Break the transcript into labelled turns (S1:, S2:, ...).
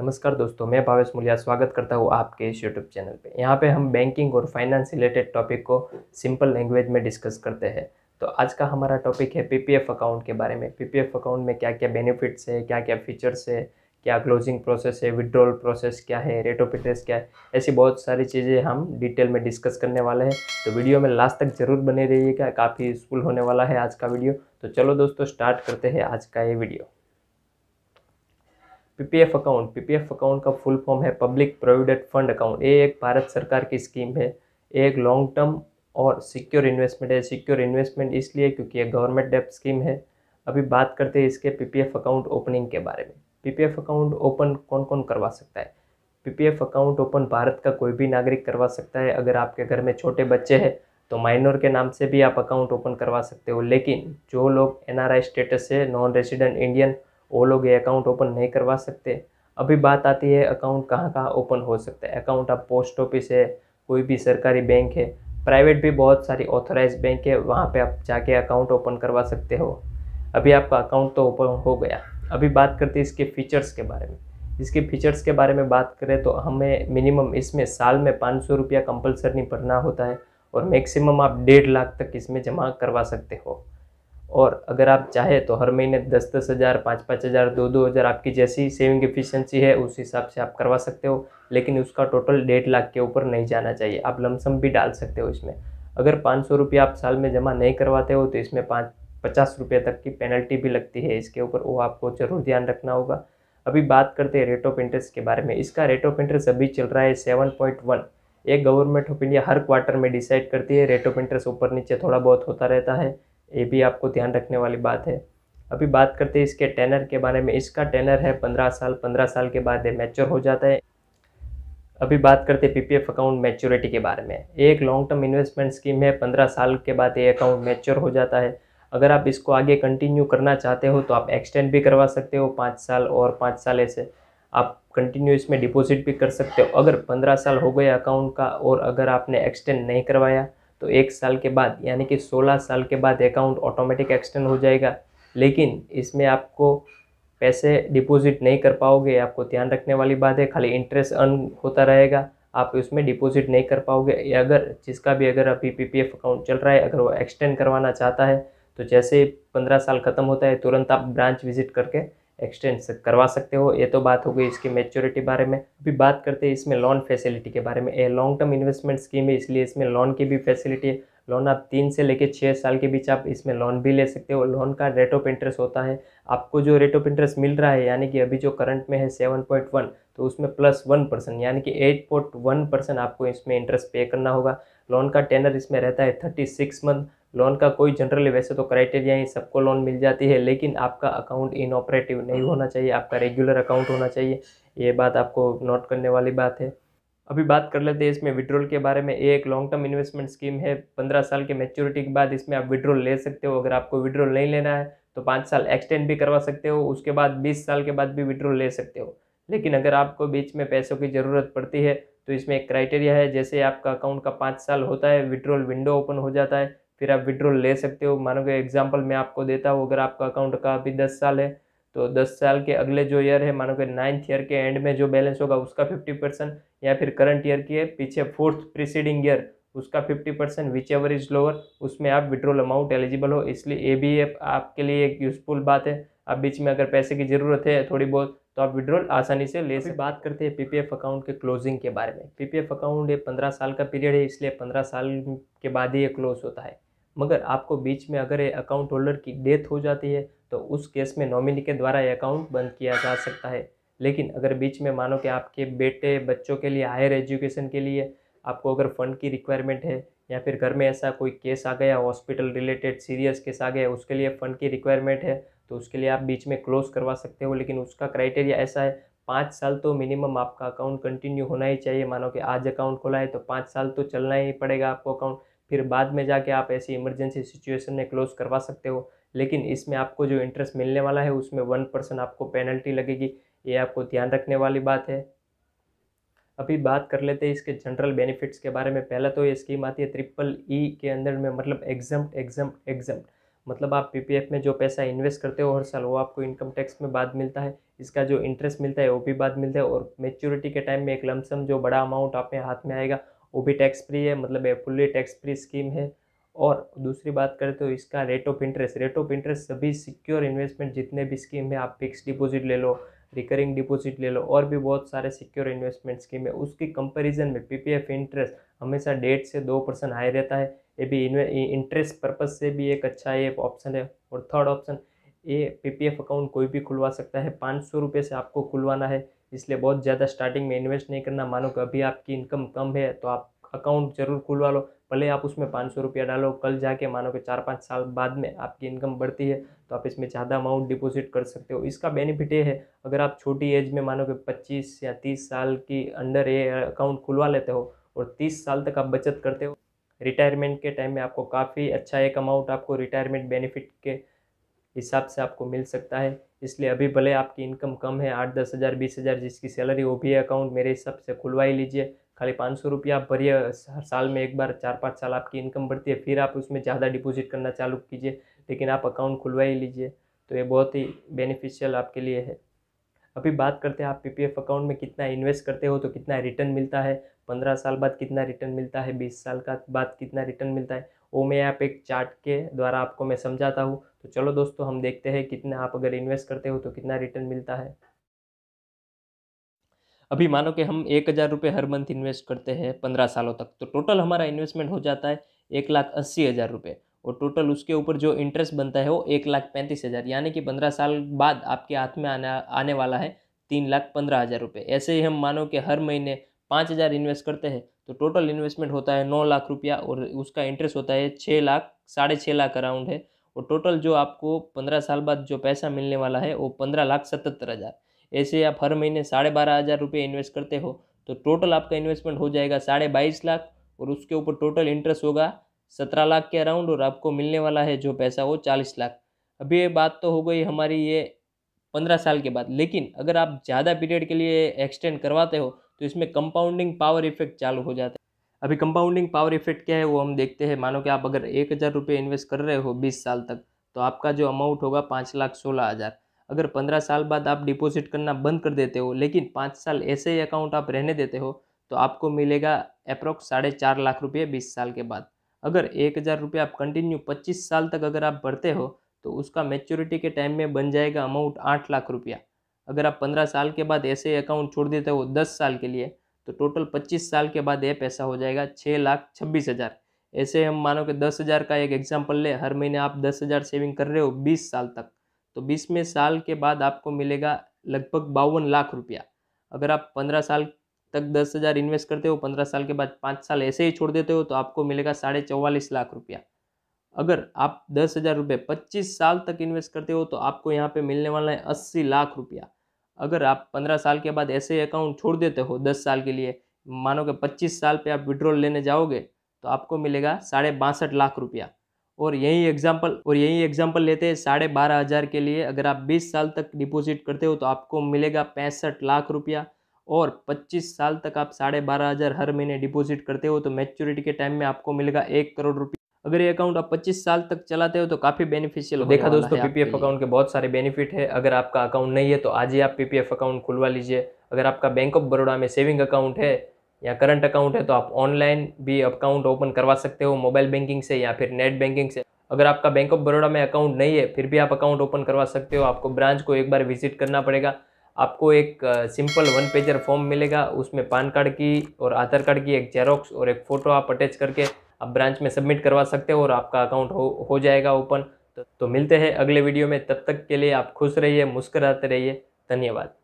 S1: नमस्कार दोस्तों मैं भावेश मुलिया स्वागत करता हूँ आपके इस यूट्यूब चैनल पे यहाँ पे हम बैंकिंग और फाइनेंस रिलेटेड टॉपिक को सिंपल लैंग्वेज में डिस्कस करते हैं तो आज का हमारा टॉपिक है पीपीएफ अकाउंट के बारे में पीपीएफ अकाउंट में क्या क्या बेनिफिट्स है क्या क्या फीचर्स है क्या क्लोजिंग प्रोसेस है विड्रॉल प्रोसेस क्या है रेट ऑफ इंटरेस्ट क्या है ऐसी बहुत सारी चीज़ें हम डिटेल में डिस्कस करने वाले हैं तो वीडियो में लास्ट तक ज़रूर बने रहिएगा काफ़ी यूज़फुल होने वाला है आज का वीडियो तो चलो दोस्तों स्टार्ट करते हैं आज का ये video PPF account PPF account का फुल फॉर्म है पब्लिक प्रोविडेंट फंड अकाउंट ये एक भारत सरकार की स्कीम है ये एक लॉन्ग टर्म और सिक्योर इन्वेस्टमेंट है सिक्योर इन्वेस्टमेंट इसलिए क्योंकि ये गवर्नमेंट डेप स्कीम है अभी बात करते हैं इसके पीपीएफ अकाउंट ओपनिंग के बारे में पीपीएफ अकाउंट ओपन कौन कौन करवा सकता है पीपीएफ अकाउंट ओपन भारत का कोई भी नागरिक करवा सकता है अगर आपके घर में छोटे बच्चे हैं तो माइनर के नाम से भी आप अकाउंट ओपन करवा सकते हो लेकिन जो लोग एनआरआई स्टेटस है नॉन रेजिडेंट इंडियन वो लोग ये अकाउंट ओपन नहीं करवा सकते अभी बात आती है अकाउंट कहाँ कहाँ ओपन हो सकता है अकाउंट आप पोस्ट ऑफिस है कोई भी सरकारी बैंक है प्राइवेट भी बहुत सारी ऑथोराइज बैंक है वहाँ पे आप जाके अकाउंट ओपन करवा सकते हो अभी आपका अकाउंट तो ओपन हो गया अभी बात करते हैं इसके फीचर्स के बारे में इसके फीचर्स के बारे में बात करें तो हमें मिनिमम इसमें साल में पाँच सौ रुपया कंपलसरी भरना होता है और मैक्सिमम आप डेढ़ लाख तक इसमें जमा करवा सकते हो और अगर आप चाहे तो हर महीने दस दस हज़ार पाँच पाँच हज़ार दो दो हज़ार आपकी जैसी सेविंग एफिशिएंसी है उस हिसाब से आप करवा सकते हो लेकिन उसका टोटल डेढ़ लाख के ऊपर नहीं जाना चाहिए आप लमसम भी डाल सकते हो इसमें अगर पाँच सौ रुपये आप साल में जमा नहीं करवाते हो तो इसमें पाँच पचास रुपये तक की पेनल्टी भी लगती है इसके ऊपर वो आपको ज़रूर ध्यान रखना होगा अभी बात करते हैं रेट ऑफ इंटरेस्ट के बारे में इसका रेट ऑफ इंटरेस्ट अभी चल रहा है सेवन पॉइंट वन ये गवर्नमेंट ऑफ इंडिया हर क्वार्टर में डिसाइड करती है रेट ऑफ इंटरेस्ट ऊपर नीचे थोड़ा बहुत होता रहता है ये भी आपको ध्यान रखने वाली बात है अभी बात करते हैं इसके टेनर के बारे में इसका टेनर है पंद्रह साल पंद्रह साल के बाद ये मैच्योर हो जाता है अभी बात करते हैं एफ अकाउंट मैच्योरिटी के बारे में ये एक लॉन्ग टर्म इन्वेस्टमेंट स्कीम है पंद्रह साल के बाद ये अकाउंट मैच्योर हो जाता है अगर आप इसको आगे कंटिन्यू करना चाहते हो तो आप एक्सटेंड भी करवा सकते हो पाँच साल और पाँच साल ऐसे आप कंटिन्यू इसमें डिपॉजिट भी कर सकते हो अगर पंद्रह साल हो गए अकाउंट का और अगर आपने एक्सटेंड नहीं करवाया तो एक साल के बाद यानी कि 16 साल के बाद अकाउंट ऑटोमेटिक एक्सटेंड हो जाएगा लेकिन इसमें आपको पैसे डिपॉजिट नहीं कर पाओगे आपको ध्यान रखने वाली बात है खाली इंटरेस्ट अर्न होता रहेगा आप उसमें डिपॉजिट नहीं कर पाओगे अगर जिसका भी अगर अभी पीपीएफ अकाउंट चल रहा है अगर वो एक्सटेंड करवाना चाहता है तो जैसे पंद्रह साल ख़त्म होता है तुरंत आप ब्रांच विजिट करके एक्सटेंड करवा सकते हो ये तो बात हो गई इसकी मेच्योरिटी बारे में अभी बात करते हैं इसमें लोन फैसिलिटी के बारे में ये लॉन्ग टर्म इन्वेस्टमेंट स्कीम है इसलिए इसमें लोन की भी फैसिलिटी है लोन आप तीन से लेकर छः साल के बीच आप इसमें लोन भी ले सकते हो लोन का रेट ऑफ इंटरेस्ट होता है आपको जो रेट ऑफ इंटरेस्ट मिल रहा है यानी कि अभी जो करंट में है सेवन पॉइंट वन तो उसमें प्लस वन परसेंट यानी कि एट पॉइंट वन परसेंट आपको इसमें इंटरेस्ट पे करना होगा लोन का टेनर इसमें रहता है थर्टी सिक्स मंथ लोन का कोई जनरली वैसे तो क्राइटेरिया ही सबको लोन मिल जाती है लेकिन आपका अकाउंट इनऑपरेटिव नहीं होना चाहिए आपका रेगुलर अकाउंट होना चाहिए ये बात आपको नोट करने वाली बात है अभी बात कर लेते हैं इसमें विड्रॉल के बारे में एक लॉन्ग टर्म इन्वेस्टमेंट स्कीम है पंद्रह साल के मेच्योरिटी के बाद इसमें आप विड्रॉल ले सकते हो अगर आपको विड्रॉल नहीं लेना है तो पाँच साल एक्सटेंड भी करवा सकते हो उसके बाद बीस साल के बाद भी विड्रॉल ले सकते हो लेकिन अगर आपको बीच में पैसों की ज़रूरत पड़ती है तो इसमें एक क्राइटेरिया है जैसे आपका अकाउंट का पाँच साल होता है विड्रॉल विंडो ओपन हो जाता है फिर आप विड्रॉल ले सकते हो मानो कि एग्जाम्पल मैं आपको देता हूँ अगर आपका अकाउंट का अभी दस साल है तो दस साल के अगले जो ईयर है मानो कि नाइन्थ ईयर के एंड में जो बैलेंस होगा उसका फिफ्टी परसेंट या फिर करंट ईयर की है पीछे फोर्थ प्रिसीडिंग ईयर उसका fifty percent whichever is lower उसमें आप विड्रोल अमाउंट एलिजिबल हो इसलिए ए बी एफ आपके लिए एक यूजफुल बात है आप बीच में अगर पैसे की ज़रूरत है थोड़ी बहुत तो आप विड्रॉल आसानी से ले सकते बात करते हैं पीपीएफ अकाउंट के क्लोजिंग के बारे में पीपीएफ अकाउंट ये पंद्रह साल का पीरियड है इसलिए पंद्रह साल के बाद ही ये क्लोज होता है मगर आपको बीच में अगर ये अकाउंट होल्डर की डेथ हो जाती है तो उस केस में नॉमिनी के द्वारा ये अकाउंट बंद किया जा सकता है लेकिन अगर बीच में मानो कि आपके बेटे बच्चों के लिए हायर एजुकेशन के लिए आपको अगर फ़ंड की रिक्वायरमेंट है या फिर घर में ऐसा कोई केस आ गया हॉस्पिटल रिलेटेड सीरियस केस आ गया उसके लिए फ़ंड की रिक्वायरमेंट है तो उसके लिए आप बीच में क्लोज़ करवा सकते हो लेकिन उसका क्राइटेरिया ऐसा है पाँच साल तो मिनिमम आपका अकाउंट कंटिन्यू होना ही चाहिए मानो कि आज अकाउंट खोला है तो पाँच साल तो चलना ही पड़ेगा आपको अकाउंट फिर बाद में जाके आप ऐसी इमरजेंसी सिचुएशन में क्लोज करवा सकते हो लेकिन इसमें आपको जो इंटरेस्ट मिलने वाला है उसमें वन परसेंट आपको पेनल्टी लगेगी ये आपको ध्यान रखने वाली बात है अभी बात कर लेते हैं इसके जनरल बेनिफिट्स के बारे में पहला तो ये स्कीम आती है ट्रिपल ई e के अंदर में मतलब एग्जाम एग्जाम एग्जाम मतलब आप पीपीएफ में जो पैसा इन्वेस्ट करते हो हर साल वो आपको इनकम टैक्स में बाद मिलता है इसका जो इंटरेस्ट मिलता है वो भी बाद मिलता है और मेच्योरिटी के टाइम में एक लमसम जो बड़ा अमाउंट आपके हाथ में आएगा वो भी टैक्स फ्री है मतलब ये फुल्ली टैक्स फ्री स्कीम है और दूसरी बात करें तो इसका rate of interest rate of interest सभी सिक्योर इन्वेस्टमेंट जितने भी स्कीम है आप फिक्स डिपॉजिट ले लो रिकरिंग डिपॉजिट ले लो और भी बहुत सारे सिक्योर इन्वेस्टमेंट स्कीम है उसकी कंपैरिजन में पीपीएफ इंटरेस्ट हमेशा डेढ़ से दो परसेंट हाई रहता है ये भी इंटरेस्ट पर्पज से भी एक अच्छा ये ऑप्शन है और थर्ड ऑप्शन ये पीपीएफ अकाउंट कोई भी खुलवा सकता है पाँच सौ रुपये से आपको खुलवाना है इसलिए बहुत ज़्यादा स्टार्टिंग में इन्वेस्ट नहीं करना मानो कि अभी आपकी इनकम कम है तो आप अकाउंट जरूर खुलवा लो भले आप उसमें पाँच सौ रुपया डालो कल जाके मानो कि चार पाँच साल बाद में आपकी इनकम बढ़ती है तो आप इसमें ज़्यादा अमाउंट डिपॉजिट कर सकते हो इसका बेनिफिट ये है अगर आप छोटी एज में मानो कि पच्चीस या तीस साल की अंडर ये अकाउंट खुलवा लेते हो और तीस साल तक आप बचत करते हो रिटायरमेंट के टाइम में आपको काफ़ी अच्छा एक अमाउंट आपको रिटायरमेंट बेनिफिट के हिसाब से आपको मिल सकता है इसलिए अभी भले आपकी इनकम कम है आठ दस हज़ार बीस हज़ार जिसकी सैलरी वो भी अकाउंट मेरे हिसाब से खुलवाई लीजिए खाली पाँच सौ रुपया आप भरिए हर साल में एक बार चार पाँच साल आपकी इनकम बढ़ती है फिर आप उसमें ज़्यादा डिपोजिट करना चालू कीजिए लेकिन आप अकाउंट खुलवाई लीजिए तो ये बहुत ही बेनिफिशियल आपके लिए है अभी बात करते हैं आप पी अकाउंट में कितना इन्वेस्ट करते हो तो कितना रिटर्न मिलता है पंद्रह साल बाद कितना रिटर्न मिलता है बीस साल का बाद कितना रिटर्न मिलता है वो मैं आप एक चार्ट के द्वारा आपको मैं समझाता हूँ तो चलो दोस्तों हम देखते हैं कितना आप अगर इन्वेस्ट करते हो तो कितना रिटर्न मिलता है अभी मानो कि हम एक हज़ार रुपये हर मंथ इन्वेस्ट करते हैं पंद्रह सालों तक तो टोटल हमारा इन्वेस्टमेंट हो जाता है एक लाख अस्सी हज़ार रुपये और टोटल उसके ऊपर जो इंटरेस्ट बनता है वो एक लाख पैंतीस हज़ार यानी कि पंद्रह साल बाद आपके हाथ में आने आने वाला है तीन लाख पंद्रह हज़ार रुपये ऐसे ही हम मानो कि हर महीने पाँच हज़ार इन्वेस्ट करते हैं तो टोटल इन्वेस्टमेंट होता है नौ लाख रुपया और उसका इंटरेस्ट होता है छः लाख साढ़े छः लाख अराउंड है और टोटल जो आपको पंद्रह साल बाद जो पैसा मिलने वाला है वो पंद्रह लाख सतहत्तर हज़ार ऐसे आप हर महीने साढ़े बारह हज़ार रुपये इन्वेस्ट करते हो तो टोटल आपका इन्वेस्टमेंट हो जाएगा साढ़े बाईस लाख और उसके ऊपर टोटल इंटरेस्ट होगा सत्रह लाख के अराउंड और आपको मिलने वाला है जो पैसा वो चालीस लाख अभी ये बात तो हो गई हमारी ये पंद्रह साल के बाद लेकिन अगर आप ज़्यादा पीरियड के लिए एक्सटेंड करवाते हो तो इसमें कंपाउंडिंग पावर इफेक्ट चालू हो जाता है अभी कंपाउंडिंग पावर इफेक्ट क्या है वो हम देखते हैं मानो कि आप अगर एक हज़ार रुपये इन्वेस्ट कर रहे हो बीस साल तक तो आपका जो अमाउंट होगा पाँच लाख सोलह हज़ार अगर पंद्रह साल बाद आप डिपॉजिट करना बंद कर देते हो लेकिन पाँच साल ऐसे ही अकाउंट आप रहने देते हो तो आपको मिलेगा अप्रोक्स साढ़े चार लाख रुपये बीस साल के बाद अगर एक हज़ार रुपये आप कंटिन्यू पच्चीस साल तक अगर आप भरते हो तो उसका मेच्योरिटी के टाइम में बन जाएगा अमाउंट आठ लाख रुपया अगर आप पंद्रह साल के बाद ऐसे अकाउंट छोड़ देते हो दस साल के लिए तो टोटल पच्चीस साल के बाद ये पैसा हो जाएगा छः लाख छब्बीस हज़ार ऐसे हम मानो कि दस हज़ार का एक एग्जाम्पल ले हर महीने आप दस हज़ार सेविंग कर रहे हो बीस साल तक तो बीस में साल के बाद आपको मिलेगा लगभग बावन लाख रुपया अगर आप पंद्रह साल तक दस हज़ार इन्वेस्ट करते हो पंद्रह साल के बाद पाँच साल ऐसे ही छोड़ देते हो तो आपको मिलेगा साढ़े चौवालीस लाख रुपया अगर आप दस हज़ार रुपये पच्चीस साल तक इन्वेस्ट करते हो तो आपको यहाँ पे मिलने वाला है अस्सी लाख रुपया अगर आप पंद्रह साल के बाद ऐसे अकाउंट छोड़ देते हो दस साल के लिए मानो कि पच्चीस साल पे आप विड्रॉल लेने जाओगे तो आपको मिलेगा साढ़े बासठ लाख रुपया और यही एग्जाम्पल और यही एग्जाम्पल लेते हैं साढ़े बारह हज़ार के लिए अगर आप बीस साल तक डिपॉजिट करते हो तो आपको मिलेगा पैंसठ लाख रुपया और 25 साल तक आप साढ़े बारह हज़ार हर महीने डिपॉजिट करते हो तो मेच्योरिटी के टाइम में आपको मिलेगा एक करोड़ रुपया अगर ये अकाउंट आप 25 साल तक चलाते हो तो काफ़ी बेनिफिशियल देखा दोस्तों पीपीएफ अकाउंट के बहुत सारे बेनिफिट है अगर आपका अकाउंट नहीं है तो आज ही आप पीपीएफ अकाउंट खुलवा लीजिए अगर आपका बैंक ऑफ बड़ौड़ा में सेविंग अकाउंट है या करंट अकाउंट है तो आप ऑनलाइन भी अकाउंट ओपन करवा सकते हो मोबाइल बैंकिंग से या फिर नेट बैंकिंग से अगर आपका बैंक ऑफ बड़ौड़ा में अकाउंट नहीं है फिर भी आप अकाउंट ओपन करवा सकते हो आपको ब्रांच को एक बार विजिट करना पड़ेगा आपको एक सिंपल वन पेजर फॉर्म मिलेगा उसमें पान कार्ड की और आधार कार्ड की एक जेरोक्स और एक फ़ोटो आप अटैच करके आप ब्रांच में सबमिट करवा सकते हो और आपका अकाउंट हो हो जाएगा ओपन तो, तो मिलते हैं अगले वीडियो में तब तक के लिए आप खुश रहिए मुस्कराते रहिए धन्यवाद